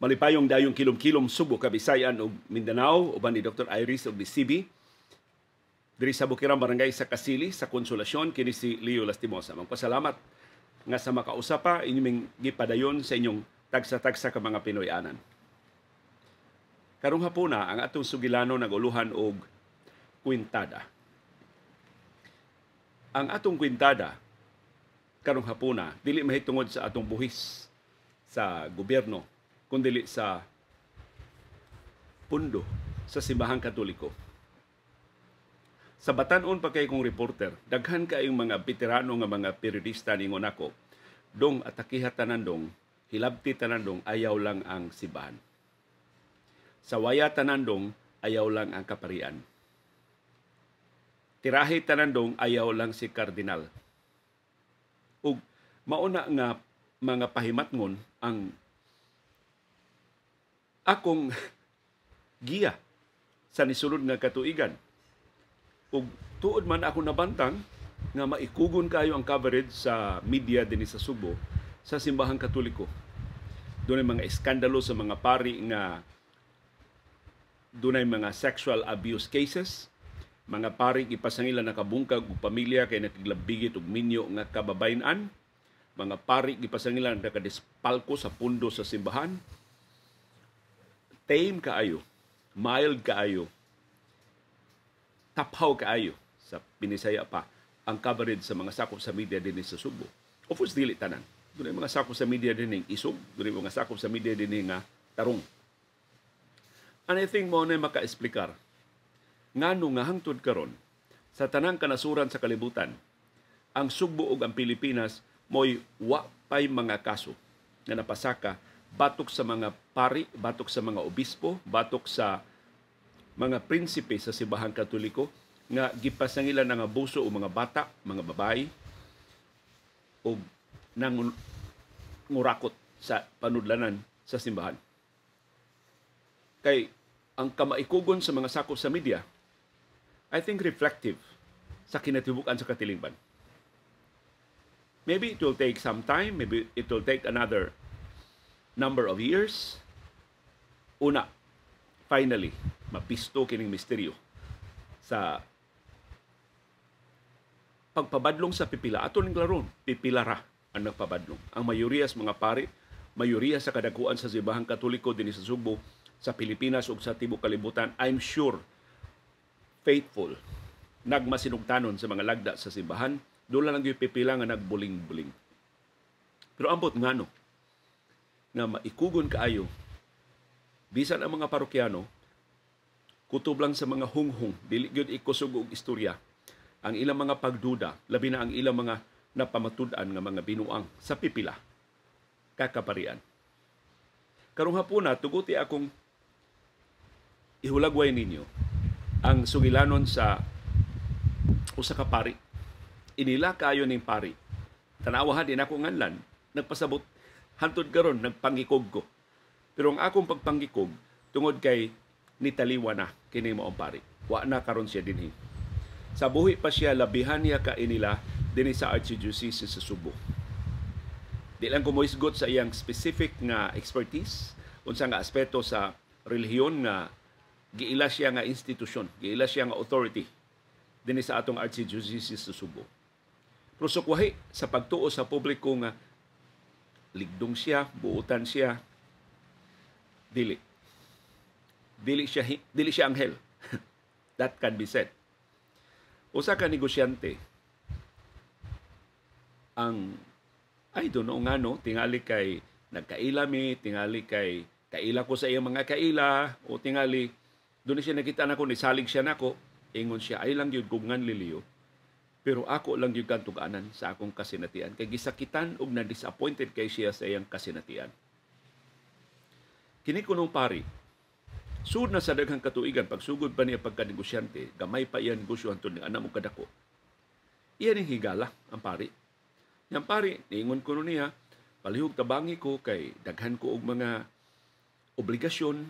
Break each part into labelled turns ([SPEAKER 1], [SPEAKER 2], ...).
[SPEAKER 1] malipayong dayong kilom-kilom Subo, Kabisayan ug Mindanao uban ni Dr. Iris og CB. Diri sa Bukiran Barangay sa Kasili sa Konsolasyon kini si Leo Lastimosa. Magpasalamat nga sa makausa pa inyong gipadayon sa inyong tagsa-tagsa ka mga Pinoyanan. Karong hapuna ang atong sugilano naguluhan og kwintada. Ang atong kwintada karong hapuna dili mahitungod sa atong buhis sa gobyerno kundili sa pundo sa simbahang katoliko. Sa batanon pa kay kong reporter, daghan ka kayong mga veterano nga mga periodista ningon ako, dong atakiha tanandong, hilabti tanandong, ayaw lang ang sibahan. Sa waya tanandong, ayaw lang ang kaparian. Tirahi tanandong, ayaw lang si kardinal. Ug mauna nga mga pahimatngon ang akong giya sa nisulod nga katuigan. Ug tuod man ako nabantang nga maikugon kayo ang coverage sa media dinhi sa Subo sa simbahan Katoliko. Doon mga iskandalo sa mga pari nga dunay mga sexual abuse cases, mga pari gipasangilan nakabungkag og pamilya kay nakiglabigit og minyo nga kababayen mga pari gipasangilan nakadispalko sa pundo sa simbahan, tame kaayo, mild kaayo, tapaw kaayo sa pinisaya pa ang coverage sa mga sakop sa media din sa Subo. Of course, dili tanan. Doon mga sakop sa media din ng isog, doon mga sakop sa media din nga tarong. And I think mo na maka-explicar nga nung nga hangtod karon sa tanang kanasuran sa kalibutan, ang Subo ug ang Pilipinas mo'y wa pa'y mga kaso na napasaka batok sa mga pari, batok sa mga obispo, batok sa mga prinsipe sa Sibahang Katoliko nga gipasangilan ng abuso o mga bata, mga babae o nang ngurakot sa panudlanan sa simbahan. Kay ang kamaikugon sa mga sakop sa media, I think reflective sa kinatibukan sa katilingban. Maybe it will take some time, maybe it will take another number of years. Una, finally, mapisto kining misteryo sa pagpabadlong sa pipila. Ato ning laron, pipilara ang nagpabadlong. Ang mayoriya sa mga pari, mayoriya sa kadakuan sa Sibahang Katoliko din sa Subo, sa Pilipinas ug sa Tibuok Kalibutan, I'm sure faithful nagmasinugtanon sa mga lagda sa simbahan, doon lang yung pipila nga nagbuling-buling. Pero ambot nga no, nga maikugon kaayo bisan ang mga parokyano kutob lang sa mga hunghung dili gyud ikusog og istorya ang ilang mga pagduda labi na ang ilang mga napamatud-an nga mga binuang sa pipila kakaparian karong hapuna tuguti akong ihulagway ninyo ang sugilanon sa usa ka pari inila kayo ning pari tanawahan din ako nganlan nagpasabot hantod karon nagpangikog ko. Pero ang akong pagpangikog tungod kay nitaliwa na kini mao pari. Wa na karon siya dinhi. Sa buhi pa siya labihan niya ka inila dinhi sa Archdiocese sa Subo. Di lang ko moisgot sa iyang specific nga expertise unsa nga aspeto sa relihiyon nga giila siya nga institusyon, giila siya nga authority dinhi sa atong Archdiocese sa Subo. Pero sukwahi sa pagtuo sa publiko nga ligdong siya, buutan siya, dili. Dili siya, dili siya anghel. That can be said. Usa ka negosyante ang I don't nga no, tingali kay nagkaila mi, tingali kay kaila ko sa iyang mga kaila o tingali doon siya nakita nako nisalig siya nako ingon siya ay lang gyud kung ngan liliyo pero ako lang yung kantuganan sa akong kasinatian. Kay gisakitan og na-disappointed kay siya sa iyang kasinatian. Kini kunong pari, Sud na sa daghang katuigan, pagsugod pa niya pagkanegosyante, gamay pa iyan negosyo hantod ni anam o kadako. Iyan ang higala, ang pari. Yang pari, niingon ko niya, palihog tabangi ko kay daghan ko og mga obligasyon.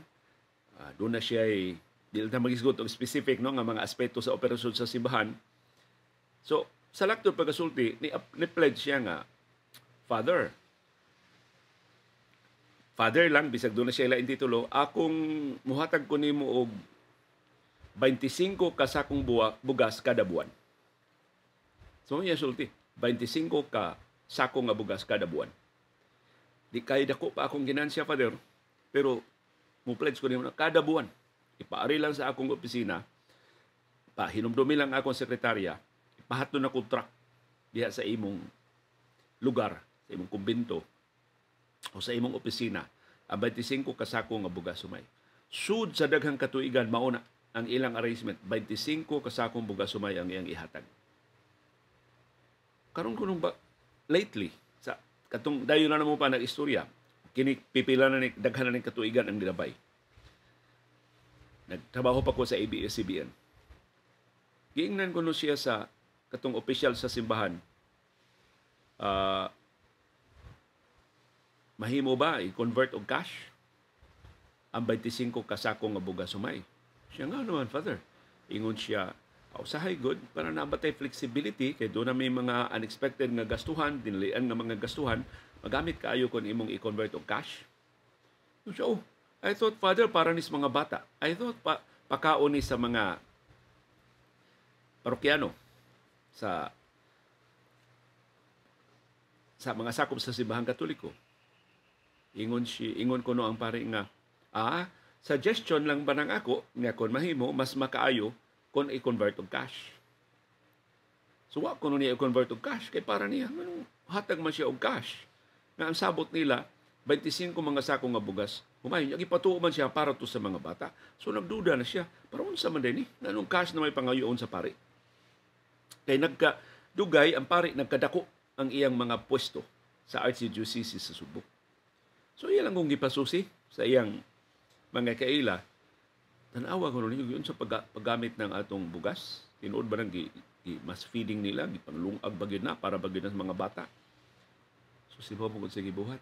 [SPEAKER 1] Uh, doon na siya ay, di na magisgot og specific no, nga mga aspeto sa operasyon sa simbahan So, sa lakto pagkasulti, ni, ni pledge siya nga, Father, Father lang, bisag doon na siya ila titulo, akong muhatag ko nimo og 25 kasakong buwak, bugas kada buwan. So, niya sulti, 25 ka sako nga bugas kada buwan. Di kay dako pa akong ginansya, Father, pero mo pledge ko nimo na kada buwan. Ipaari lang sa akong opisina, pa hinumdumi lang akong sekretarya, mahatno na kontrak diha sa imong lugar, sa imong kumbento o sa imong opisina ang 25 kasako nga bugas sumay. Sud sa daghang katuigan mauna ang ilang arrangement 25 kasakong bugas sumay ang iyang ihatag. Karon kunong ba lately sa katong dayon na namo pa nag istorya kini pipila na ni daghan na ni katuigan ang gilabay. Nagtrabaho pa ko sa ABS-CBN. Giingnan ko no siya sa katong official sa simbahan, uh, mahimo ba i-convert og cash ang 25 kasako nga buga sumay? Siya nga naman, Father. Ingon siya, usahay good para nabatay flexibility kay do na may mga unexpected nga gastuhan, dinlian nga mga gastuhan, magamit kaayo kon imong i-convert og cash. So, oh, I thought, Father, para nis mga bata. I thought, pa, pakaon ni sa mga parokyano sa sa mga sakop sa simbahan katoliko. Ingon si ingon ko no ang pare nga ah suggestion lang ba nang ako nga kon mahimo mas makaayo kon i-convert og cash. So wa ko no niya i-convert og cash kay para niya ano, hatag man siya og cash. Nga ang sabot nila 25 mga sako nga bugas. Humayon, gipatuo man siya para to sa mga bata. So nagduda na siya, para unsa man dinhi? ni? Eh? Nanong cash na may pangayoon sa pare? Kay nagka dugay ang pari nagkadako ang iyang mga pwesto sa Archdiocese sa Cebu. So iya lang kung gipasusi sa iyang mga kaila tanawa ko ninyo yun sa pag- paggamit ng atong bugas. Tinuod ba nang gi, gi, mas feeding nila, gipanglungag ba na para ba na sa mga bata. So si Bobo kung sige buhat.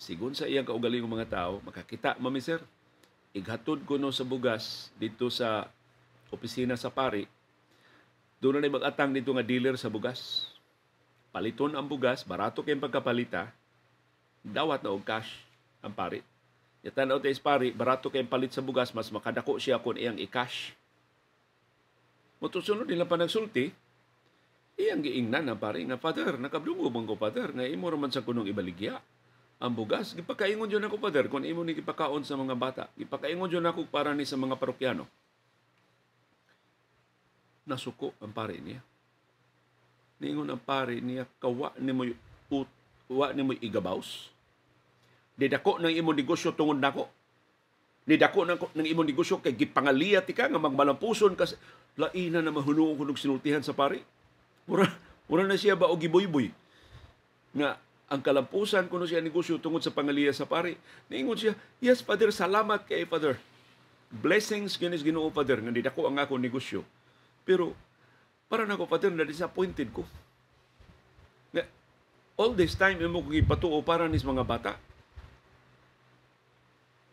[SPEAKER 1] Sigun sa iyang kaugaling mga tao, makakita mami sir, ighatod ko no sa bugas dito sa opisina sa pari, doon na magatang nito nga dealer sa bugas. Paliton ang bugas, barato kayong pagkapalita, dawat na og cash ang Yatan Yatanaw tayo pari, barato kayong palit sa bugas, mas makadako siya kung iyang i-cash. Matusunod nila pa nagsulti, iyang giingnan na pari nga, Father, nakabdungo mong ko, Father, nga imo raman sa kunong ibaligya ang bugas. Gipakaingon yun ako, Father, kung imo ni gipakaon sa mga bata. Gipakaingon yun ako para ni sa mga parokyano nasuko ang pare niya. Ningon ang pare niya, kawa ni mo ut, wa ni mo igabaws. Didako ng imo negosyo tungod nako. Didako ng, ng imo negosyo kay gipangaliya tika nga magmalampuson kasi laina na mahunungon kunog sinultihan sa pare. Mura, mura na siya ba o giboyboy nga ang kalampusan kuno siya negosyo tungod sa pangaliya sa pare. Ningon siya, "Yes, Father, salamat kay Father. Blessings kinis Ginoo Father nga didako ang ako negosyo." Pero para na ko pati na disappointed ko. Na, all this time imo kong ipatuo para nis mga bata.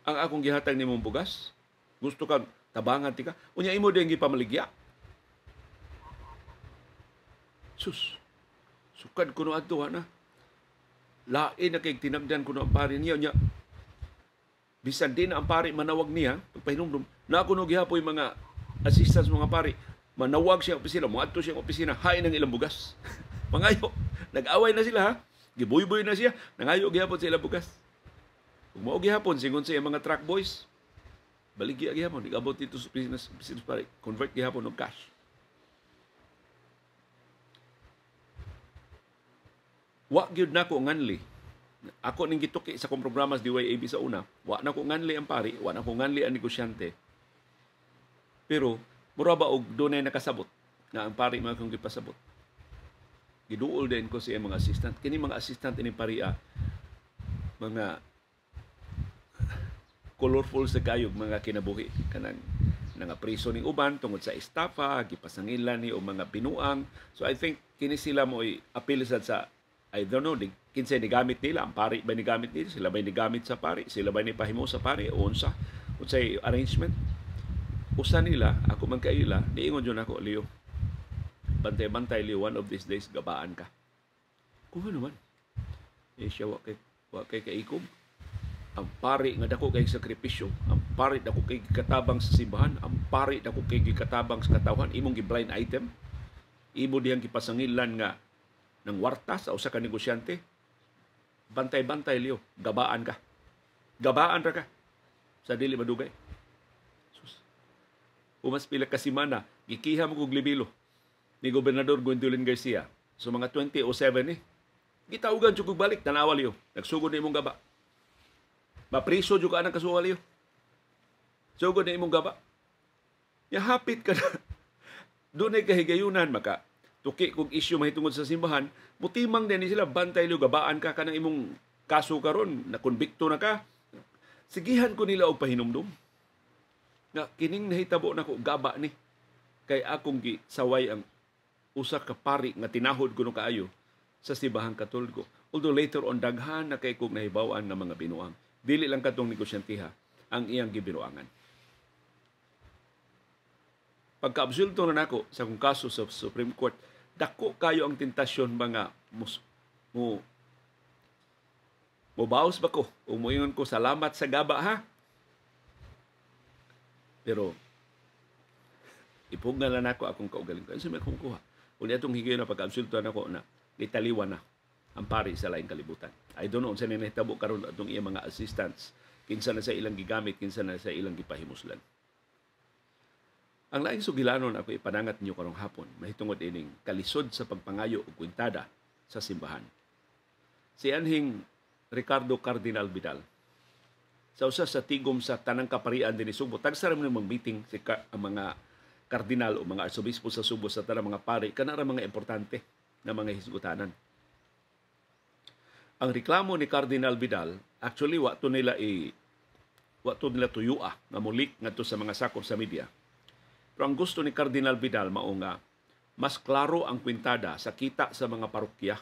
[SPEAKER 1] Ang akong gihatag ni mong bugas. Gusto ka tabangan tika. Unya imo din gipamaligya. Sus. Sukad ko no adto na. Lain na kay tinagdan ko no ang pari niya. Unya, bisan din ang pari manawag niya, pagpahinumdum, na ako no gihapoy mga assistants mga pari, manawag siya opisina, muadto siya opisina, hay ng ilang bugas. Mangayo, nag-away na sila ha. Gibuyboy na siya, nangayo gihapon sa ilang bugas. Kung mao gihapon singon sa mga truck boys, balik gyud gihapon, igabot dito sa business, opisina pare, convert gihapon og cash. Wa gyud ko nganli ako ning gituki sa kong programa sa DYAB sa una, wa na ko nganli ang pari, wa na ko nganli ang negosyante. Pero Mura ba og dunay nakasabot na ang pari mga kong gipasabot. Giduol din ko siya mga assistant. Kini mga assistant ini paria ah, mga colorful sa kayog mga kinabuhi kanang nga priso ning uban tungod sa estafa gipasangilan ni o mga binuang so i think kini sila moy apil sa sa i don't know di, kinsay ni gamit nila ang pari ba ni gamit nila sila ba ni gamit sa pari sila ba ni pahimo sa pari o unsa unsay arrangement usa nila ako man kaila niingon jud ako Leo bantay-bantay Leo one of these days gabaan ka kuha naman eh siya wa kay wa kay kaikog ang pari nga dako kay sakripisyo ang pari dako kay katabang sa simbahan ang pari dako kay gikatabang sa katawhan imong gi-blind item imo diyang gipasangilan nga ng warta sa usa ka negosyante bantay-bantay Leo gabaan ka gabaan ra ka sa dili madugay umas pila ka semana gikiha mo kog libilo ni gobernador Gwendolyn Garcia. So mga 2007 eh. Gitawgan jud balik tanawal yo. Nagsugod ni imong gaba. Mapriso jud ka anang kasuwal yo. Sugod ni imong gaba. Ya hapit ka na. Doon ay kahigayunan maka tuki kog isyu mahitungod sa simbahan, mutimang din sila bantay lo gabaan ka kanang imong kaso karon na konbikto na ka. Sigihan ko nila og pahinumdum nga kining nahitabo nako gaba ni kay akong gi saway ang usa ka pari nga tinahod kuno kaayo sa sibahang katoliko. Although later on daghan na kay kog nahibaw-an ng mga binuang. Dili lang katong negosyantiha ang iyang gibinuangan. pagka-absolto na nako sa kung kaso sa Supreme Court, dako kayo ang tentasyon mga mus, mo mubaos ba ko? Umuingon ko, salamat sa gaba ha. Pero, ipugnal na ako akong kaugaling ko. Ano may akong kuha? Kung itong higayon na pagkaabsultuan ako na italiwan na ang pari sa lain kalibutan. I don't know, sa nanitabo karon atong iyang mga assistants, kinsa na sa ilang gigamit, kinsa na sa ilang gipahimuslan. Ang laing sugilanon ako ipanangat niyo karong hapon, mahitungod ining kalisod sa pagpangayo o kwintada sa simbahan. Si Anhing Ricardo Cardinal Vidal, sa usa sa tigom sa tanang kaparian dinhi Subo tagsara man mag meeting si ka, ang mga kardinal o mga arsobispo sa Subo sa tanang mga pari kana ra mga importante na mga hisgutanan ang reklamo ni Cardinal Vidal actually wa to nila i wa to nila tuyua na mulik ngadto sa mga sakop sa media pero ang gusto ni Cardinal Vidal mao mas klaro ang kwintada sa kita sa mga parokya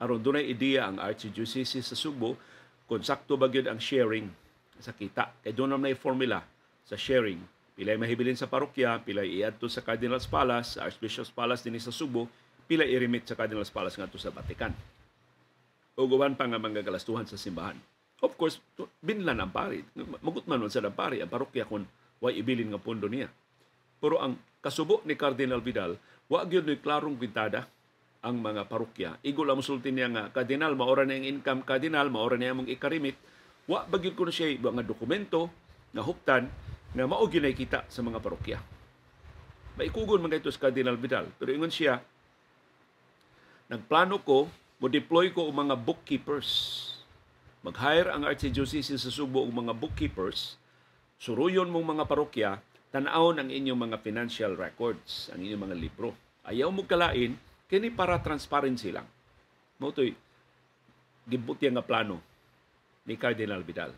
[SPEAKER 1] aron dunay ideya ang archdiocese sa Subo kung sakto ba gyud ang sharing sa kita. Kay doon na formula sa sharing. Pilay mahibilin sa parokya, pilay iadto sa Cardinal's Palace, sa Archbishop's Palace din sa Subo, pilay irimit sa Cardinal's Palace ngadto sa Vatican. O guban pa nga mga sa simbahan. Of course, binlan ang pari. Magut man sa pari ang parokya kung way ibilin nga pondo niya. Pero ang kasubo ni Cardinal Vidal, wag yun ni klarong bintada ang mga parokya. Igol ang sulti niya nga, Cardinal, maura na yung income, Cardinal, maura na yung ikarimit. Wa bagid ko na siya mga dokumento na huptan na mao kita sa mga parokya. Maikugon man ito sa Cardinal Vidal. Pero ingon siya, nagplano ko, mo-deploy ko ang mga bookkeepers. Mag-hire ang Archdiocese sa Subo og mga bookkeepers. Suruyon mong mga parokya, tanawon ang inyong mga financial records, ang inyong mga libro. Ayaw mo kalain, kini para transparency lang. Mautoy, gibuti nga plano ni Cardinal Vidal.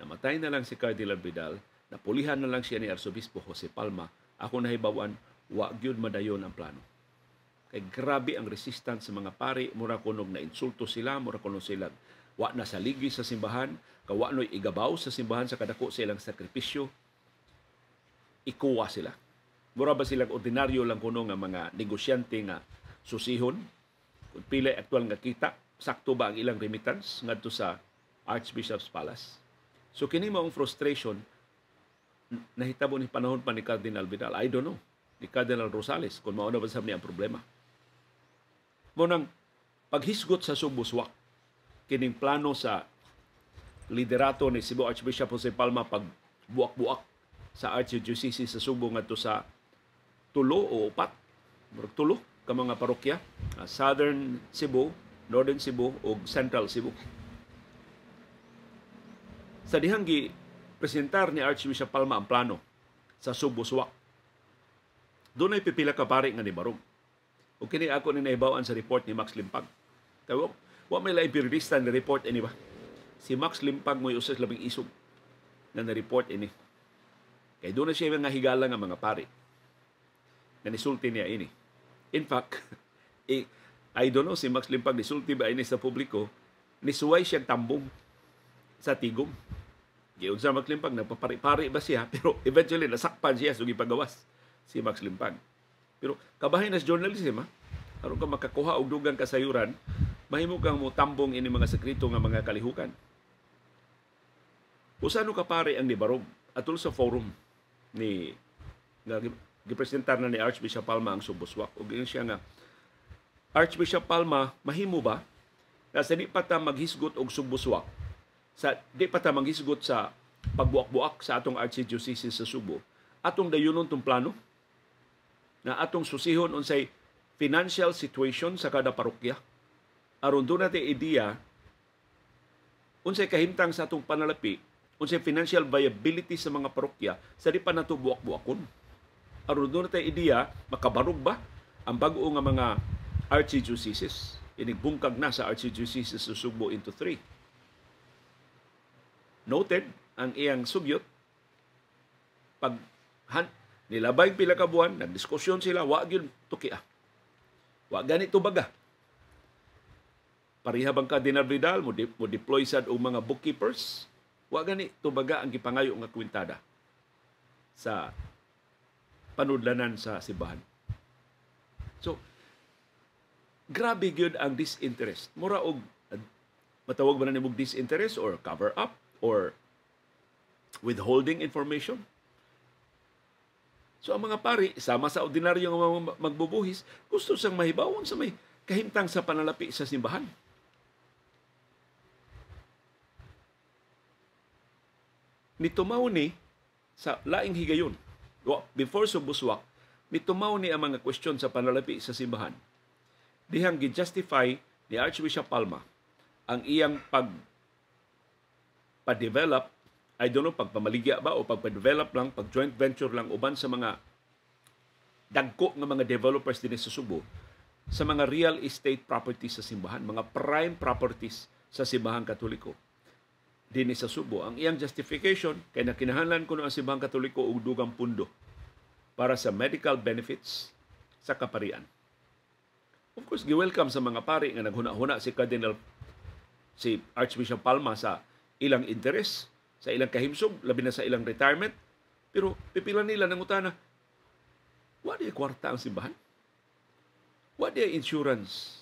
[SPEAKER 1] Namatay na lang si Cardinal Vidal, napulihan na lang siya ni Arsobispo Jose Palma, ako na nahibawan, wa gyud madayon ang plano. Kay grabe ang resistance sa mga pari, mura kunog na insulto sila, mura kunog sila wa na sa ligi sa simbahan, kawanoy igabaw sa simbahan sa kadako sa ilang sakripisyo, ikuwa sila. Mura ba silang ordinaryo lang kuno nga mga negosyante nga susihon, kung pila aktual nga kita, sakto ba ang ilang remittance ngadto sa Archbishop's Palace. So kini mao ang frustration nahitabo ni panahon pa ni Cardinal Vidal. I don't know. Ni Cardinal Rosales kung mao na ba sa niya ang problema. Mo nang paghisgot sa subuswak kining plano sa liderato ni Cebu Archbishop Jose Palma pag buak-buak sa Archdiocese sa Subo ngadto sa tulo o upat murag tulo ka mga parokya, uh, Southern Cebu, Northern Cebu ug Central Cebu. Sa dihang presentar ni Archbishop Palma ang plano sa Subo Suwak. Doon ay pipila ka pare nga ni Barong. O kini ako ni naibawaan sa report ni Max Limpag. Kaya wa may laing periodista ni report ini ba? Si Max Limpag mo usas labing isog na na-report ini. Kaya doon na siya mga higala nga mga pare na nisulti niya ini. In fact, i- idol no, si Max Limpag nisulti ba ini sa publiko, ni Suway siyang tambong sa tigom. Giyon sa Max Limpag, napapari-pari ba siya? Pero eventually, nasakpan siya, sugi pagawas si Max Limpag. Pero kabahin na journalism, eh, ha? Aron ka makakuha og dugang kasayuran, mahimo kang mo tambong ini mga sekreto nga mga kalihukan. Usano ka pare ang nibarog atul sa forum ni nga gipresentar na ni Archbishop Palma ang subuswak ug siya nga Archbishop Palma, mahimo ba na sa di pa maghisgot og sugbuswak, sa di pata maghisgot sa pagbuak-buak sa atong archdiocese sa Subo, atong dayunon tong plano na atong susihon unsay financial situation sa kada parokya. Aron doon natin ideya unsay kahintang sa atong panalapi, unsay financial viability sa mga parokya sa di pa nato buak-buakon. Aron doon natin ideya makabarog ba ang bag-o nga mga archdiocese. Inigbungkag na sa archdiocese sa Sugbo into three. Noted ang iyang sugyot pag han, nilabay pila ka buwan, nagdiskusyon sila, wa gyud tukia. Wa ganito baga. Pareha bang ka Dinar Vidal mo, di, mo deploy sad og mga bookkeepers? Wa gani tubaga ang gipangayo nga kwintada sa panudlanan sa sibahan. So, grabe gyud ang disinterest. Mura og uh, matawag man nimo disinterest or cover up or withholding information. So ang mga pari, sama sa ordinaryo nga magbubuhis, gusto sang mahibawon sa may kahimtang sa panalapi sa simbahan. Nitumaw ni sa laing higayon, before subuswak, nitumaw ni ang mga question sa panalapi sa simbahan dihang gi-justify ni Archbishop Palma ang iyang pag pa-develop I don't know, pagpamaligya ba o pagpa-develop lang, pag-joint venture lang, uban sa mga dagko ng mga developers din sa Subo, sa mga real estate properties sa simbahan, mga prime properties sa simbahan katoliko din sa Subo. Ang iyang justification, kaya nakinahanglan ko ang simbahan katoliko og dugang pundo para sa medical benefits sa kaparian. Of course, gi-welcome sa mga pari nga naghuna-huna si Cardinal si Archbishop Palma sa ilang interes, sa ilang kahimsog, labi na sa ilang retirement. Pero pipila nila ng utana, what di kwarta ang simbahan? What di insurance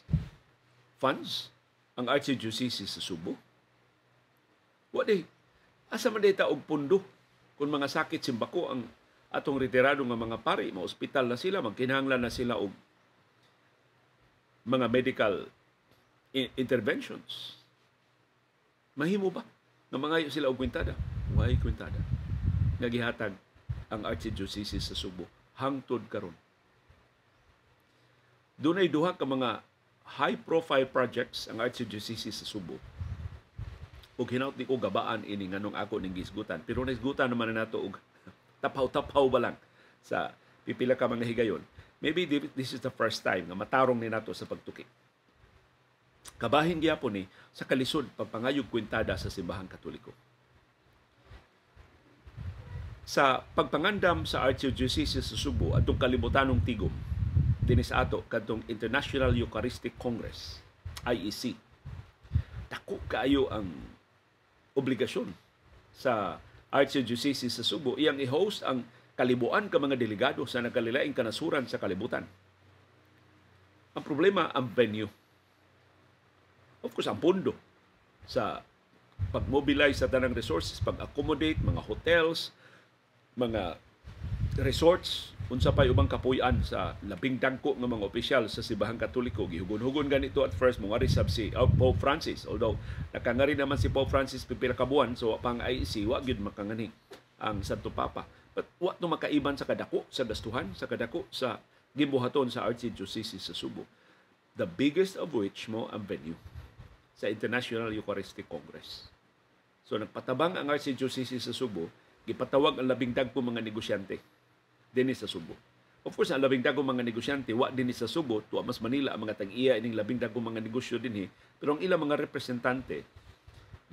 [SPEAKER 1] funds ang Archdiocese sa Subo? What di asa man data og pundo kung mga sakit simbako ang atong retirado nga mga pari, ospital na sila, magkinahanglan na sila og mga medical interventions. Mahimo ba? Nga mga sila og kwintada? Why kwintada? Nagihatag ang Archdiocese sa Subo hangtod karon. Dunay duha ka mga high profile projects ang Archdiocese sa Subo. Ug hinaut ni ko gabaan ini nganong ako ning gisgutan. Pero naisgutan naman na nato og tapaw-tapaw ba lang sa pipila ka mga higayon Maybe this is the first time na matarong ni nato sa pagtuki. Kabahin po ni sa kalisod pagpangayog kwintada sa simbahang katoliko. Sa pagpangandam sa Archdiocese sa Subo atong kalibutanong tigom dinis ato kadtong International Eucharistic Congress IEC dako kayo ang obligasyon sa Archdiocese sa Subo iyang i-host ang kalibuan ka mga delegado sa nagkalilaing kanasuran sa kalibutan. Ang problema ang venue. Of course, ang pondo sa pag-mobilize sa tanang resources, pag-accommodate, mga hotels, mga resorts, unsa pa ubang kapuy-an sa labing dangko ng mga opisyal sa Sibahang Katoliko. Gihugon-hugon ganito at first mga risab si oh, Pope Francis. Although, nakangari naman si Pope Francis pipila ka buwan, so pang IEC, wag yun makangani ang Santo Papa at wa to makaiban sa kadako sa gastuhan, sa kadako sa gibuhaton sa Archdiocese sa Subo. The biggest of which mo ang venue sa International Eucharistic Congress. So nagpatabang ang Archdiocese sa Subo, gipatawag ang labing dagko mga negosyante dinhi sa Subo. Of course, ang labing dagkong mga negosyante, wa din sa Subo, tuwa mas Manila, ang mga tag-iya, ining labing dagkong mga negosyo din eh. Pero ang ilang mga representante,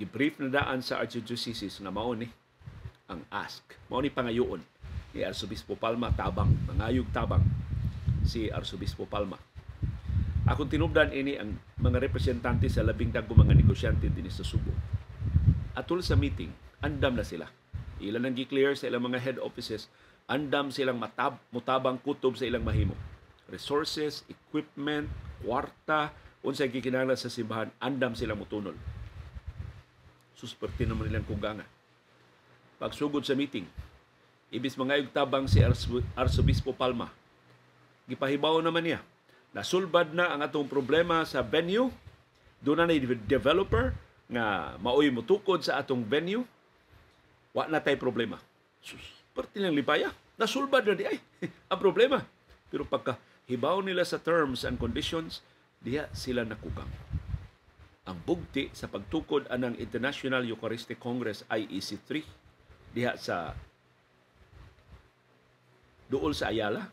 [SPEAKER 1] gibrief na daan sa Archdiocese na mao ni eh ang ask. Mao ni pangayoon ni Arsobispo Palma Tabang, mangayog Tabang si Arsobispo Palma. Akong tinubdan ini ang mga representante sa labing dagko mga negosyante din sa Subo. Atul sa meeting, andam na sila. Ilan ang gi-clear sa ilang mga head offices, andam silang matab, mutabang kutob sa ilang mahimo. Resources, equipment, kwarta, unsay gikinahanglan sa simbahan, andam silang mutunol. Susperti naman nilang kugangan pagsugod sa meeting. Ibis mangayog tabang si Arsobispo Palma. Gipahibaw naman niya. Nasulbad na ang atong problema sa venue. Doon na developer nga maoy mutukod sa atong venue. Wa na tay problema. Sus, parte ng lipaya. Nasulbad na di ay ang problema. Pero pagka hibaw nila sa terms and conditions, diya sila nakukang. Ang bugti sa pagtukod anang International Eucharistic Congress IEC 3 diha sa duol sa Ayala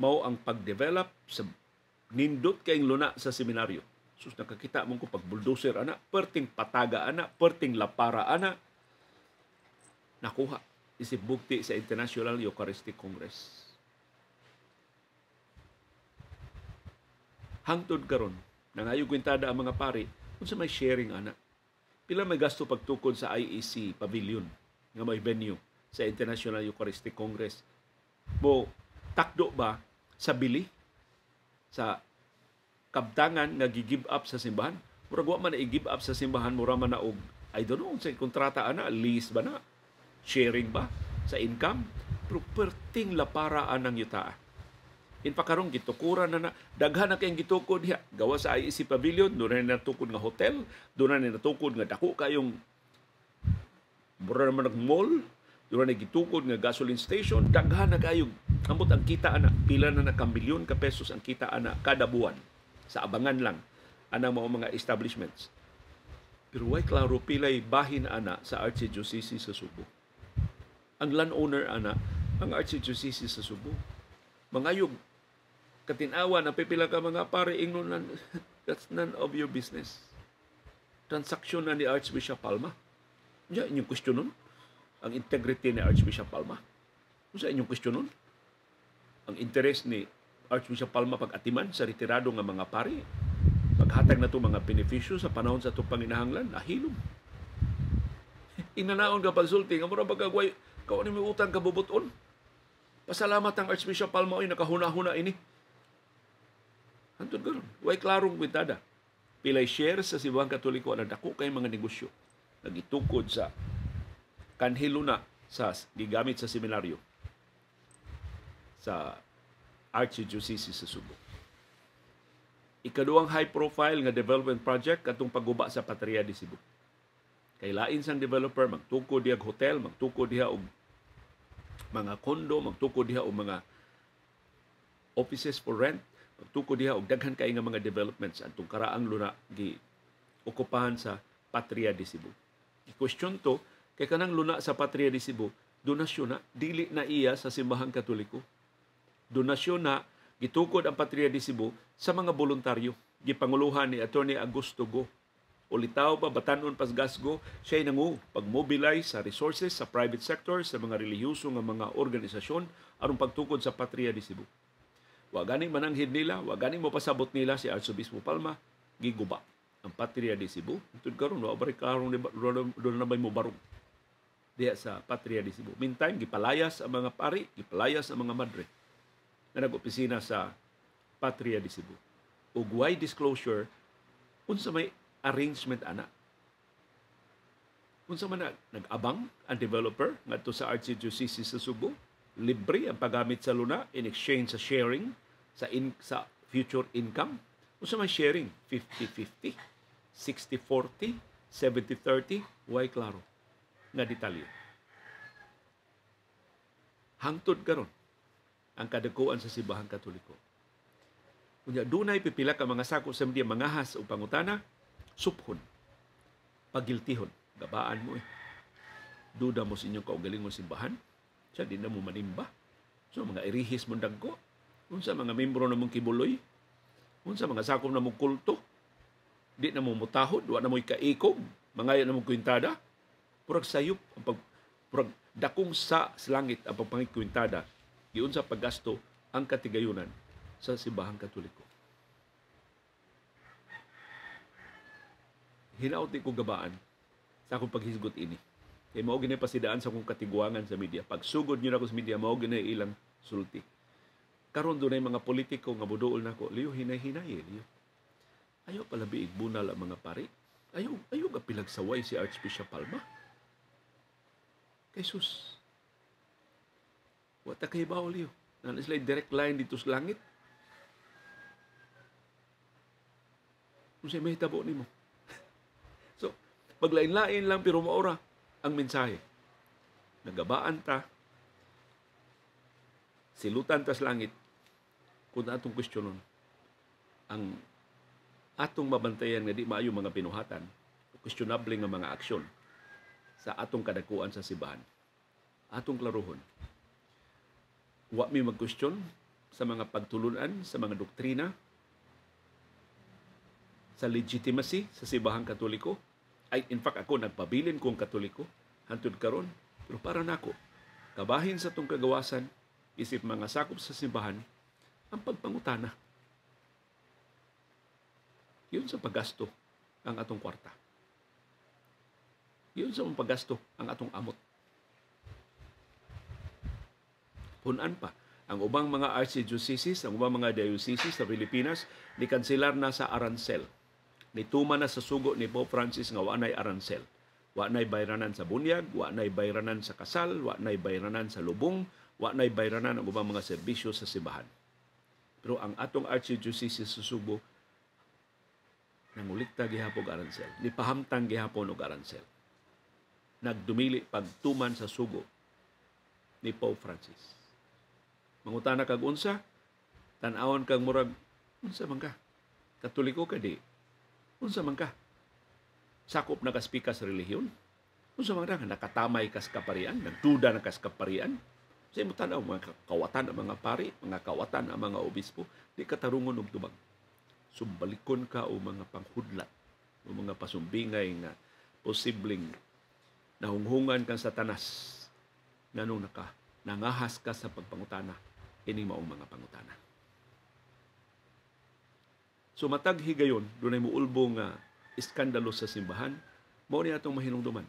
[SPEAKER 1] mao ang pagdevelop sa nindot kayong luna sa seminaryo. Sus, nakakita mo ko pagbuldoser ana, perting pataga ana, perting lapara ana, nakuha isip bukti sa International Eucharistic Congress. Hangtod karon, nangayo kwintada ang mga pari, sa may sharing ana. Pila may gasto pagtukod sa IEC pavilion nga may venue sa International Eucharistic Congress. Mo takdo ba sa bili sa kabtangan nga gi-give up sa simbahan? Murag wa man i-give up sa simbahan, mura man na og I don't know, sa kontrata ana, lease ba na? Sharing ba sa income? property perting laparaan ang yuta. In pakarong gitukuran na na daghan na kayong gitukod ya. Gawa sa IEC Pavilion, doon na natukod nga hotel, do na natukod nga dako kayong Mura naman ng mall, Dura na gitukod nga gasoline station, daghan na kayo. Ambot ang kita ana, pila na naka milyon ka pesos ang kita ana kada buwan. Sa abangan lang ana mao mga establishments. Pero why klaro pilay bahin ana sa Archdiocese sa Subo. Ang land owner ana ang Archdiocese sa Subo. Mangayog katinawa na pipila ka mga pare ingnon that's none of your business. Transaksyon na ni Archbishop Palma Unsa inyong question nun? Ang integrity ni Archbishop Palma. sa inyong question nun? Ang interes ni Archbishop Palma pag-atiman sa retirado nga mga pari, paghatag na to mga benepisyo sa panahon sa itong panginahanglan, nahilom. Inanaon ka pagsulti, nga mura bagagway, kawan ni utang kabubuton. Pasalamat ang Archbishop Palma oy nakahuna-huna ini. Hantod gano'n. Way klarong kwitada. Pilay share sa sibuang Katoliko na dako kay mga negosyo nagitukod sa kanhiluna sa gigamit sa seminaryo sa Archdiocese sa Subo. Ikaduang high profile nga development project katong paguba sa Patria di Cebu. Kay lain sang developer magtukod diha hotel, magtukod diha og mga kondo, magtukod diha og mga offices for rent, magtukod diha og daghan kay nga mga developments antong karaang luna gi okupahan sa Patria di Cebu i Question to, kay kanang luna sa patria ni Cebu, donasyon na, dili na iya sa simbahang katoliko. Donasyon na, gitukod ang patria ni Cebu sa mga voluntaryo. Gipanguluhan ni Attorney Augusto Go. Ulitaw pa, batanon pas gasgo, siya nangu pag-mobilize sa resources sa private sector, sa mga relihiyoso nga mga organisasyon, aron pagtukod sa patria ni Cebu. Wa gani mananghid nila, wa gani pasabot nila si Arsobispo Palma, giguba ang patria di Cebu. Tud karon wa bari karon doon na may mubarog diya sa patria di Cebu. Meantime gipalayas ang mga pari, gipalayas ang mga madre na nag-opisina sa patria di Cebu. Ug why disclosure unsa may arrangement ana unsa man na, nag-abang ang developer ngadto sa RCGCC sa Cebu? libre ang paggamit sa luna in exchange sa sharing sa in, sa future income unsa may sharing 50-50 60-40, 70-30, way klaro nga detalye. Hangtod karon ang kadakuan sa Sibahang Katoliko. Kunya dunay pipila ka mga sako sa mga mangahas o pangutana, suphon, pagiltihon, gabaan mo eh. Duda mo sa inyong kaugalingong simbahan, siya din na mo manimba. So mga irihis mong dagko, unsa mga membro na mong kibuloy, unsa mga sakop na mong kulto, di na mo mutahod, wa na mo'y kaikog, mangayon na mo kwintada. Purag sayop, ang pag, purag dakong sa langit ang kwintada, giun sa paggasto ang katigayunan sa simbahang katoliko. Hinauti ko gabaan sa akong paghisgot ini. Kay mao gini pasidaan sa akong katigwangan sa media. Pag sugod niyo na ko sa media, mao gini ilang sulti. Karon dunay mga politiko nga buduol nako, liyo hinay-hinay, liyo Ayaw pala biigbunal ang mga pari. Ayaw, ayaw ka pilagsaway si Archbishop Palma. Kay sus. Wata kay ba uliyo? Nanas lang direct line dito sa langit. Kung siya may tabo ni mo. so, paglain-lain lang pero maura ang mensahe. Nagabaan ta, silutan tas langit, kung atong kwestiyonon, ang atong mabantayan nga di maayo mga pinuhatan questionable nga mga aksyon sa atong kadakuan sa sibahan. Atong klaruhon. Wa mi mag-question sa mga pagtulunan, sa mga doktrina, sa legitimacy sa sibahang katoliko. Ay, in fact, ako nagpabilin kong katoliko, hantud karon pero para nako, kabahin sa tong kagawasan, isip mga sakop sa simbahan, ang pagpangutana yun sa paggasto ang atong kwarta. Yun sa paggasto ang atong amot. Punan pa, ang ubang mga archdioceses, ang ubang mga dioceses sa Pilipinas, ni kansilar na sa aransel. Nituma na sa sugo ni Pope Francis nga wanay aransel. Wanay bayranan sa bunyag, wanay bayranan sa kasal, wanay bayranan sa lubong, wanay bayranan ang ubang mga serbisyo sa sibahan. Pero ang atong archdiocese sa Subo nangulikta gihapon og aransel nipahamtang gihapon og aransel nagdumili pagtuman sa sugo ni Pope Francis mangutana kag unsa tan-awon kag murag unsa man ka katoliko ka di unsa man ka sakop na kaspika sa relihiyon unsa man ka nakatamay kas kaparian nagduda na kas kaparian sa imo tan mga kawatan ang mga pari mga kawatan ang mga obispo di katarungon og tubag sumbalikon ka o mga panghudlat o mga pasumbingay nga posibleng nahunghungan ka satanas tanas nganong naka nangahas ka sa pagpangutana ini maong mga pangutana sumatag so, higayon dunay muulbo nga iskandalo sa simbahan mao ni atong mahinungduman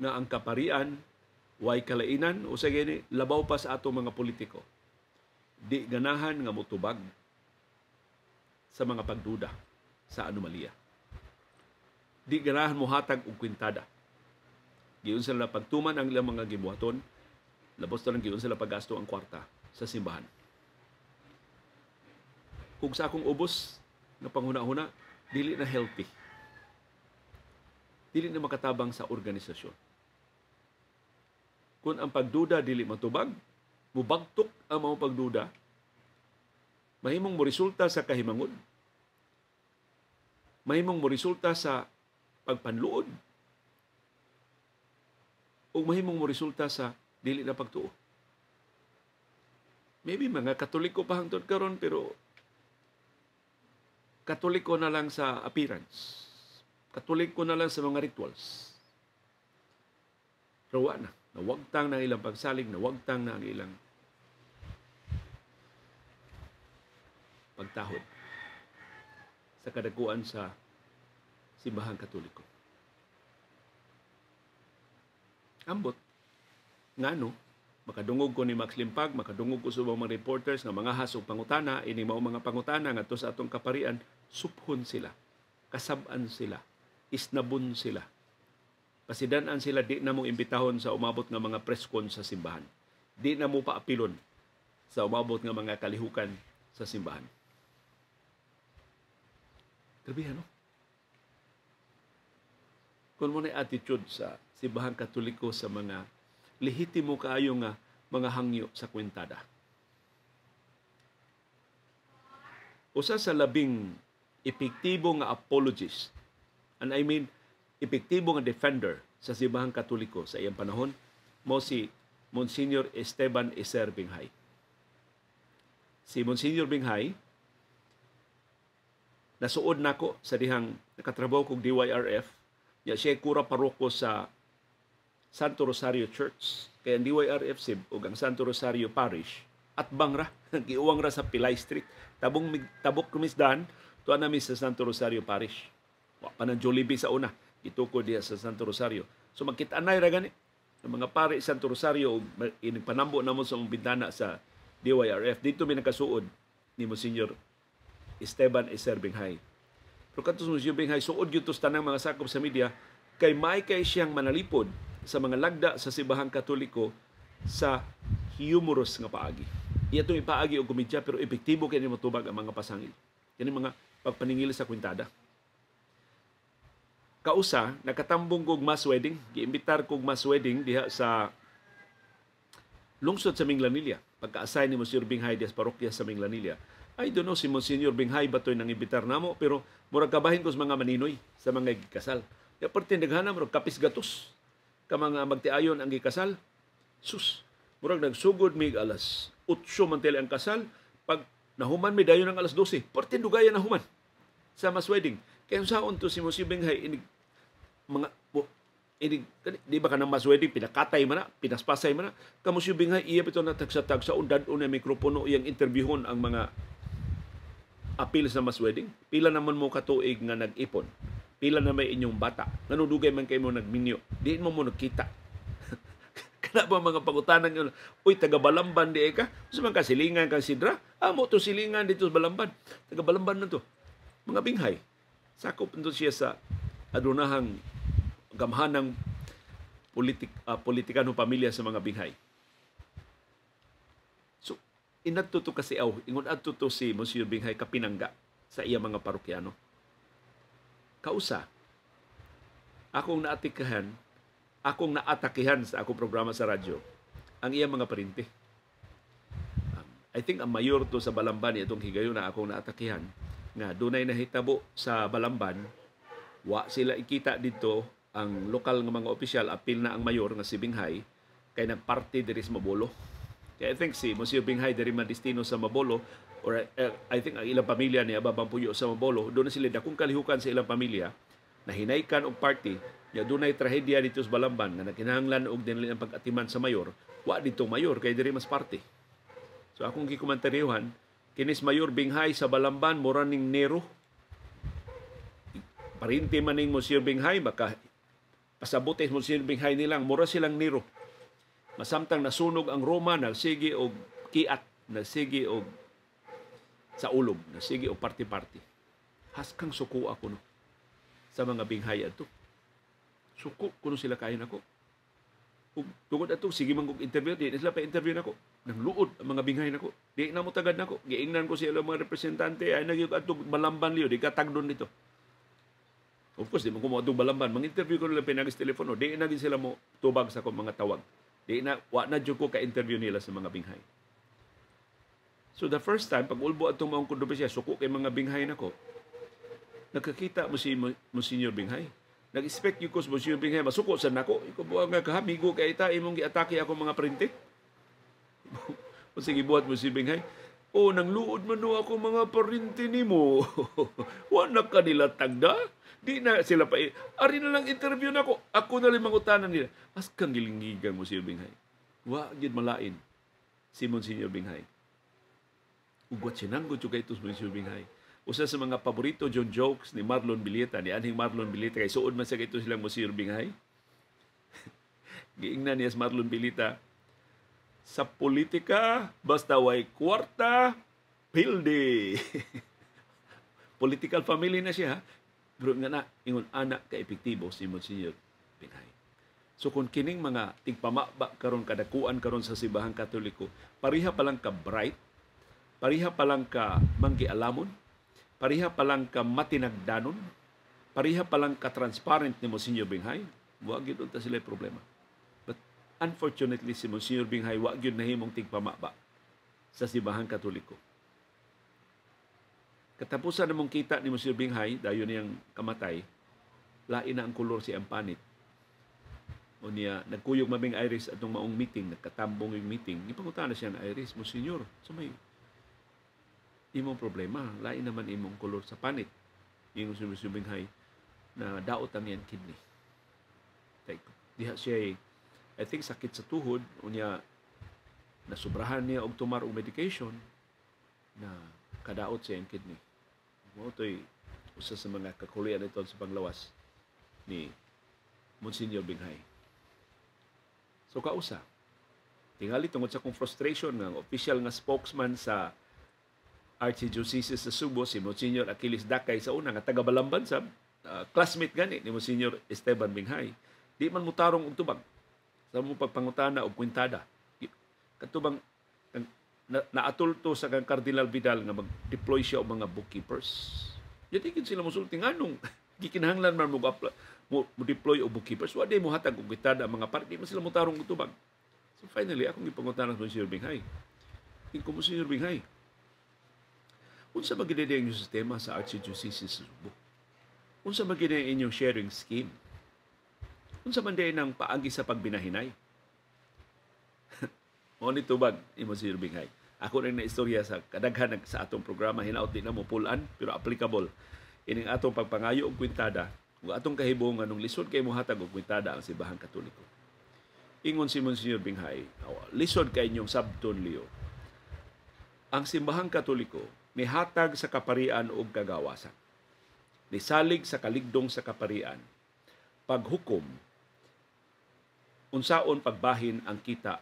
[SPEAKER 1] na ang kaparian way kalainan o sa gani labaw pa sa ato mga politiko di ganahan nga motubag sa mga pagduda sa anomalia. Di ganahan mo hatag og kwintada. Giyon sila pagtuman ang ilang mga gibuhaton, labos na lang giyon sila paggasto ang kwarta sa simbahan. Kung sa akong ubos na panghuna-huna, dili na healthy. Dili na makatabang sa organisasyon. Kung ang pagduda dili matubag, mubagtok ang mga pagduda, mahimong mo resulta sa kahimangod. Mahimong mo resulta sa pagpanluod. O mahimong mo resulta sa dili na pagtuo. Maybe mga katoliko pa hangtod karon pero katoliko na lang sa appearance. Katoliko na lang sa mga rituals. Rawa na. Nawagtang na ilang pagsalig, nawagtang na ang ilang pagtahod sa kadakuan sa simbahang katoliko. Ambot. Nga no, makadungog ko ni Max Limpag, makadungog ko sa mga reporters nga mga hasog pangutana, ini mao mga pangutana nga sa atong kaparian, suphon sila, kasaban sila, isnabun sila, pasidanan sila di na mo imbitahon sa umabot ng mga preskon sa simbahan. Di na mo paapilon sa umabot ng mga kalihukan sa simbahan. Grabe ano? Kung mo na attitude sa simbahan katoliko sa mga lehitimo kaayo nga mga hangyo sa kwentada. Usa sa labing epektibo nga apologist, and I mean, epektibo nga defender sa simbahan katoliko sa iyang panahon mo si Monsignor Esteban Eser Binghay. Si Monsignor Binghay nasuod nako sa dihang nakatrabaho kog DYRF ya siya kura paroko sa Santo Rosario Church kay ang DYRF sib ug ang Santo Rosario Parish at bangra giuwang ra sa Pilay Street tabong tabok kumisdan tuan na sa Santo Rosario Parish wa pa ng Jollibee sa una gitukod diya sa Santo Rosario. So anay ra gani ng mga pare sa Santo Rosario inpanambo namo sa mong bintana sa DYRF dito mi nakasuod ni Monsignor Esteban High. Pero kadto sa Monsignor Binghay suod gyud tanang mga sakop sa media kay may kay siyang manalipod sa mga lagda sa sibahang katoliko sa humorous nga paagi. Iya itong ipaagi o komedya pero epektibo kay ni matubag ang mga pasangil. Yan mga pagpaningil sa kwintada kausa nakatambong kog mass wedding giimbitar kog mass wedding diha sa lungsod sa Minglanilla pagka-assign ni Monsignor Binghay Diaz parokya sa Minglanilla I don't know si Monsignor Binghay ba to'y nangimbitar namo pero murag kabahin ko sa mga maninoy sa mga gikasal parte pertindaghana murag kapis gatos ka mga magtiayon ang gikasal sus murag nagsugod mig alas 8 man ang kasal pag nahuman mi dayon ang alas 12 parte na nahuman sa mas wedding kaya sa unto si Monsignor Binghay mga oh, ini di ba kanang maswede pinakatay man na pinaspasay man na kamo si bingay iya bitaw na tagsatag sa undan una mikropono iyang interviewon ang mga apil sa masweding pila naman mo katuig nga nag-ipon pila na may inyong bata nanudugay man kay mo nagminyo diin mo mo nakita kana ba mga pagutanan yun uy taga Balamban di eh ka sa mga silingan kang sidra amo ah, to silingan dito sa Balamban taga Balamban na to mga binghay sakop nito siya sa adunahang gamhanang politik, uh, ah, politikan ng pamilya sa mga binhay. So, inadto to kasi aw, ingon adto to si Monsieur Binghay kapinangga sa iya mga parokyano. Kausa, akong naatikahan, akong naatakihan sa akong programa sa radyo, ang iya mga parinte. Um, I think ang mayor to sa Balamban, itong higayon na akong naatakihan, nga dunay nahitabo sa Balamban, wa sila ikita dito ang lokal nga mga opisyal apil na ang mayor nga si Binghay kay nagparty diri sa Mabolo. Kaya I think si Monsieur Binghay diri man destino sa Mabolo or uh, I think ang ilang pamilya ni Ababang puyo sa Mabolo doon na sila dakong kalihukan sa ilang pamilya na hinaykan og party ya dunay trahedya dito sa Balamban nga nakinahanglan og dinali ang pag-atiman sa mayor wa dito mayor kay diri mas party. So akong gikomentaryohan kinis mayor Binghay sa Balamban mura ning Nero parinti man ning Monsieur Binghay baka Pasabuti mo silbing hay nilang, mura silang Nero. Masamtang nasunog ang Roma, nagsigi og kiat, nagsigi og sa ulog, nagsigi og party-party. Haskang suko ako no, sa mga binghay ato. Suko kuno sila kain ako. Ug tugod ato sige man interview di sila pa interview nako. Nang luod ang mga binghay ako. Di na mo tagad na nako. Giingnan ko sila mga representante ay nagyug ato, malamban liyo di katagdon dito Of course, di mo ko mga balaman. Mang-interview ko nila pinagis telepono. Di na din sila mo tubag sa kong mga tawag. Di na, wa na ko ka-interview nila sa mga binghay. So the first time, pag ulbo at tumaong kontrobersya, suko kay mga binghay na ko, nakakita mo si Monsignor Binghay. Nag-expect yung ko sa Monsignor Binghay, masuko sa nako. Ikaw buha nga kahamigo kay ita, imong giatake ako mga printik. o sige, buhat mo si Binghay. O, nang luod man no ako mga parinti ni mo. Wala ka nila tagda. Di na sila pa. Ari na lang interview na ako. Ako na lang mangutanan nila. Mas kang gilingigan mo si Binghay. Wa, gid malain. Si Monsignor Binghay. Ugwat sinanggo yung kay ito si Binghay. Usa sa mga paborito John jokes ni Marlon Bileta, ni Anhing Marlon Bileta, kay suod man sa ito silang Monsignor Binghay. Giingnan niya si Marlon Bileta, sa politika, basta way kwarta, pilde. Political family na siya. Pero nga na, ingon anak ka epektibo si Monsignor Pinay. So kung kining mga tigpamaba karon kadakuan karon sa sibahang Katoliko, pariha pa lang ka bright, pariha pa lang ka manggialamon, pariha pa lang ka matinagdanon, pariha pa lang ka transparent ni Monsignor Binghay, wa gyud unta sila problema. But unfortunately si Monsignor Binghay wa gyud himong tigpamaba sa sibahang Katoliko. Katapusan mong kita ni Monsieur Binghay, dayon niyang kamatay, lain na ang kulor si Ampanit. O niya, nagkuyog mabing Iris at nung maong meeting, nagkatambong yung meeting. Ipangutan na siya na Iris, Monsignor, sa may imong problema, lain naman imong kulor sa panit. Yung Monsieur Binghay, na daot ang yan kidney. Like, diha siya, I think sakit sa tuhod, o niya, nasubrahan niya og tumar og medication na kadaot sa ang kidney. Mo ano, to'y usa sa mga kakulian ito sa panglawas ni Monsignor Binghay. So kausa, tingali tungod sa kong frustration ng official nga spokesman sa Archdiocese sa Subo si Monsignor Achilles Dakay sa una nga taga Balamban sa uh, classmate gani ni Monsignor Esteban Binghay. Di man mutarong og tubag sa mga pagpangutana o kwintada. Katubang naatulto sa kang Cardinal Vidal nga mag-deploy siya og mga bookkeepers. Yatikin sila musulti nga nung gikinahanglan man mo mo, deploy og bookkeepers, wa mo hatag og gitada ang mga party. man sila mo tarong utubag. So finally, akong gipangutan si Sir Binghay. Ing ko mo Sir Binghay. Unsa ba gid inyong sistema sa Archdiocese sa Cebu? Unsa ba gid inyong sharing scheme? Unsa man day nang paagi sa pagbinahinay? Mao ni tubag imo Sir Binghay. Ako rin na istorya sa kadaghan sa atong programa hinaut din na mo pulan pero applicable ining atong pagpangayo og kwintada ug atong kahibungan nganong lisod kay mohatag og kwintada ang simbahang katoliko. Ingon si Monsignor Binghay, lisod kay inyong Sabton Leo. Ang simbahan katoliko nihatag sa kaparian og kagawasan. Nisalig sa kaligdong sa kaparian. Paghukom unsaon pagbahin ang kita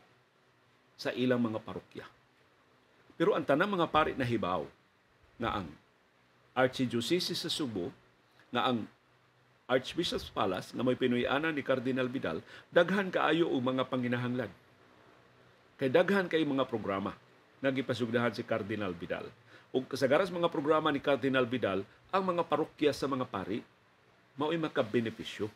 [SPEAKER 1] sa ilang mga parokya. Pero ang tanang mga pari na hibaw na ang Archdiocese sa Subo na ang Archbishop's Palace nga may pinuyanan ni Cardinal Vidal, daghan kaayo og mga panginahanglan. Kay daghan kay mga programa nga gipasugdahan si Cardinal Vidal. Ug kasagaras mga programa ni Cardinal Vidal, ang mga parokya sa mga pari mao'y makabenepisyo.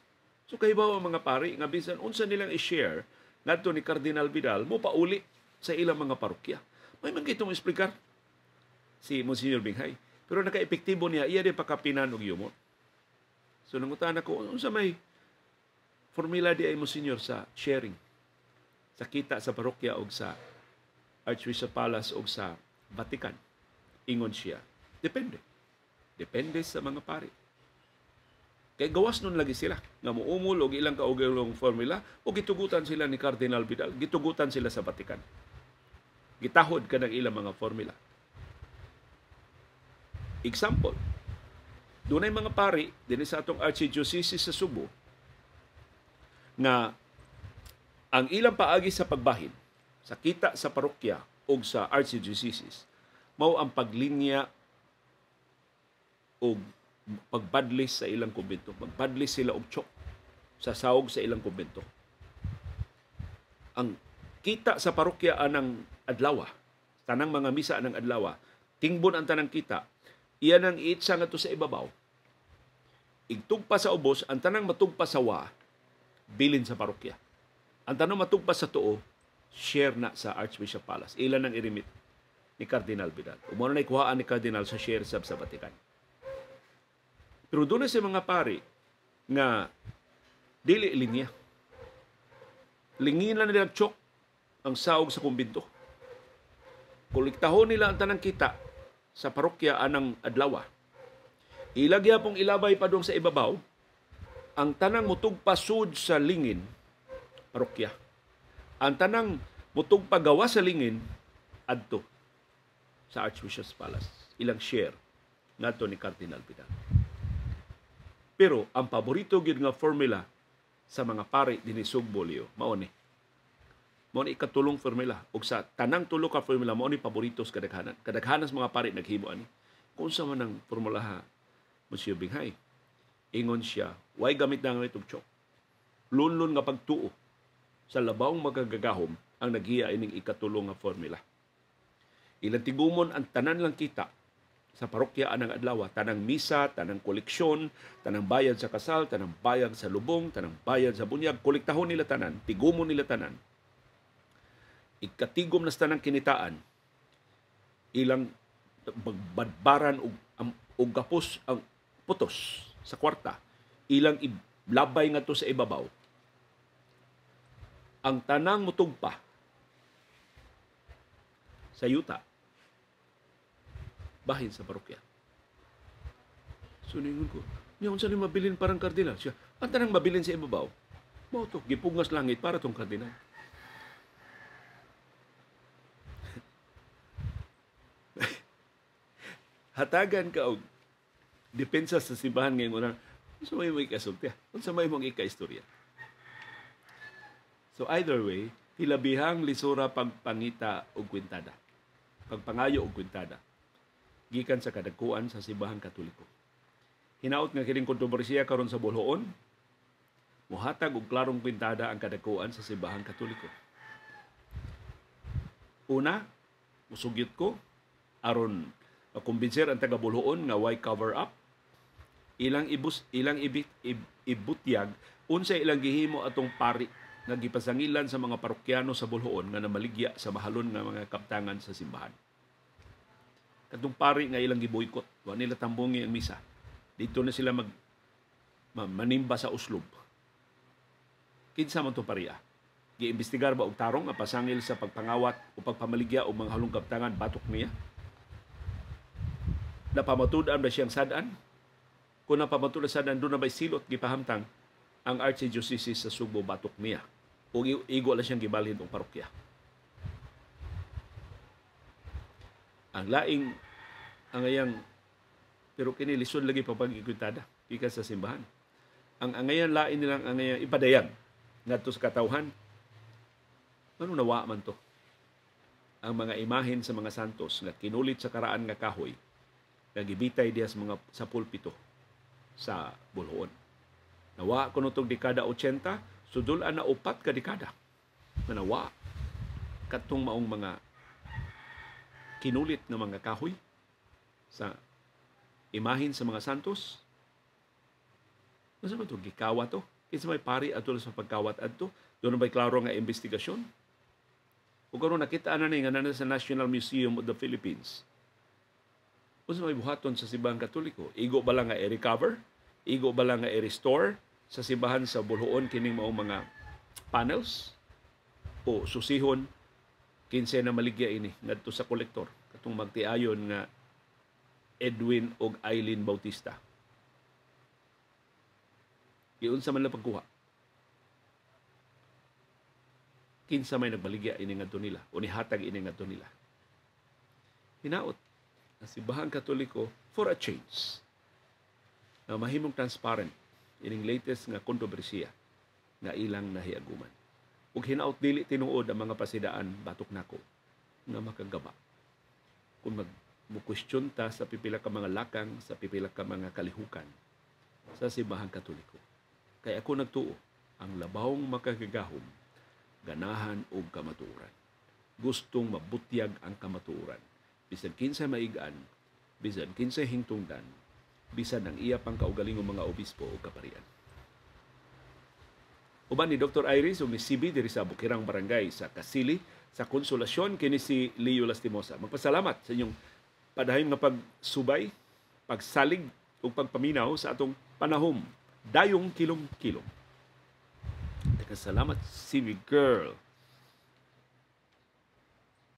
[SPEAKER 1] So kay kahibaw ang mga pari nga bisan unsa nilang i-share ngadto ni Cardinal Vidal mo pauli sa ilang mga parokya. May man kitong explicar si Monsignor Binghay. Pero nakaepektibo niya, iya din pakapinan og yumot. So nangutan ako, unsa ano may formula di ay Monsignor sa sharing? Sa kita sa parokya og sa Archbishop Palace og sa Vatican. Ingon siya. Depende. Depende sa mga pari. Kay gawas nun lagi sila. Nga muumol og ilang kaugilong formula o gitugutan sila ni Cardinal Vidal. Gitugutan sila sa Vatican gitahod ka ng ilang mga formula. Example, dunay mga pari din sa atong archdiocese sa Subo nga ang ilang paagi sa pagbahin sa kita sa parokya o sa archdiocese mao ang paglinya o pagbadlis sa ilang kumbento. Magbadlis sila og chok sa sawog sa ilang kumbento. Ang kita sa parokya anang Adlawa, tanang mga misa anang Adlawa, tingbon ang tanang kita iyan ang iitsa ngadto sa ibabaw igtugpa sa ubos ang tanang matugpa sa wa bilin sa parokya ang tanang matugpa sa tuo share na sa Archbishop Palace ilan ang irimit ni Cardinal Vidal umano na ikuhaan ni Cardinal sa share sab sa Vatican pero doon sa mga pari nga dili linya lingin na nila chok ang saog sa kumbinto. Kolektahon nila ang tanang kita sa parokya anang Adlawa. Ilagya pong ilabay pa doon sa ibabaw ang tanang mutog sa lingin parokya. Ang tanang mutog pagawa sa lingin adto sa Archbishop's Palace. Ilang share nato ni Cardinal Pidal. Pero ang paborito gyud nga formula sa mga pare dinhi Sugbolio mao ni mao ni ikatulong formula ug sa tanang tulo ka formula mao ni paborito sa kadaghanan. Kadaghanan sa mga pari naghimo ani. Kung sa man ang formulaha Monsieur Binghay, ingon siya, why gamit nang ngayon chok? Lunlun nga pagtuo sa labawng magagagahom ang naghiya ining ikatulong nga formula. Ilang tigumon ang tanan lang kita sa parokya anang adlaw, tanang misa, tanang koleksyon, tanang bayad sa kasal, tanang bayad sa lubong, tanang bayad sa bunyag, kolektahon nila tanan, tigumon nila tanan ikatigom na tanang kinitaan ilang badbaran og um, og gapos ang putos sa kwarta ilang iblabay nga to sa ibabaw ang tanang mutugpa sa yuta bahin sa parokya so ningon ko niya unsa ni mabilin parang kardinal siya ang tanang mabilin sa ibabaw mao to gipungas langit para tong kardinal hatagan ka og depensa sa simbahan ngayong una, unsa may mong ikasultiya? Unsa may mong ikaistorya? So either way, hilabihang lisura pagpangita og kwintada. Pagpangayo og kwintada. Gikan sa kadagkuan sa simbahan katoliko. Hinaot nga kining kontrobersiya karon sa Bulhoon, muhatag og klarong kwintada ang kadagkuan sa simbahan katoliko. Una, musugyot ko aron makumbinser ang taga Bulhoon nga why cover up ilang ibus ilang ibit ibutyag unsa ilang gihimo atong pari nga gipasangilan sa mga parokyano sa Bulhoon nga namaligya sa mahalon nga mga kaptangan sa simbahan kadtong pari nga ilang giboykot wa nila tambungi ang misa dito na sila mag manimba sa uslob kinsa man to pariya giimbestigar ba og tarong nga pasangil sa pagpangawat o pagpamaligya o mga halong kaptangan batok niya napamatudan ba siyang sadan? Kung napamatudan sadan, doon na may silot gipahamtang ang Archdiocese sa Subo, Batok Mia. O igo na siyang gibalhin ng parokya. Ang laing, ang ayang, pero kinilison lagi papag-ikwitada, ika sa simbahan. Ang angayan lain nilang angayan ipadayag ngadto sa katawhan. Ano nawa man to? Ang mga imahin sa mga santos nga kinulit sa karaan nga kahoy nagibitay diya sa mga sa pulpito sa Bulhoon. Nawa kuno tog dekada 80, sudulan na upat ka dekada. Nawa katong maong mga kinulit ng mga kahoy sa imahin sa mga santos. Unsa man to gikawa to? Kinsa may pari atol sa pagkawat adto? Doon ba'y klaro nga investigasyon? Ug karon nakita na ni nga sa National Museum of the Philippines unsa may buhaton sa simbahan katoliko? Igo ba lang nga i-recover? Igo ba lang nga i-restore sa simbahan sa Bulhoon kining mao mga panels? O susihon kinse na maligya ini ngadto sa kolektor katong magtiayon nga Edwin og Eileen Bautista. Giunsa man lang pagkuha. Kinsa may nagbaligya ini ngadto nila o nihatag ini ngadto nila. Hinaot ang Simbahang Katoliko for a change na mahimong transparent ining latest nga kontrobersiya nga ilang nahiaguman. Ug hinaot dili tinuod ang mga pasidaan batok nako nga makagaba. Kung mag question ta sa pipila ka mga lakang, sa pipila ka mga kalihukan sa Simbahang Katoliko. Kaya ako nagtuo ang labawong makagagahom, ganahan o kamatuuran. Gustong mabutyag ang kamatuuran bisan kinsa maigan, bisan kinsa hingtungdan, bisan ang iya pang kaugalingong mga obispo o kaparian. Uban ni Dr. Iris o ni diri sa Bukirang Barangay sa Kasili sa konsolasyon kini si Leo Lastimosa. Magpasalamat sa inyong padayon nga pagsubay, pagsalig ug pagpaminaw sa atong panahom dayong kilom-kilom. Teka salamat CB girl.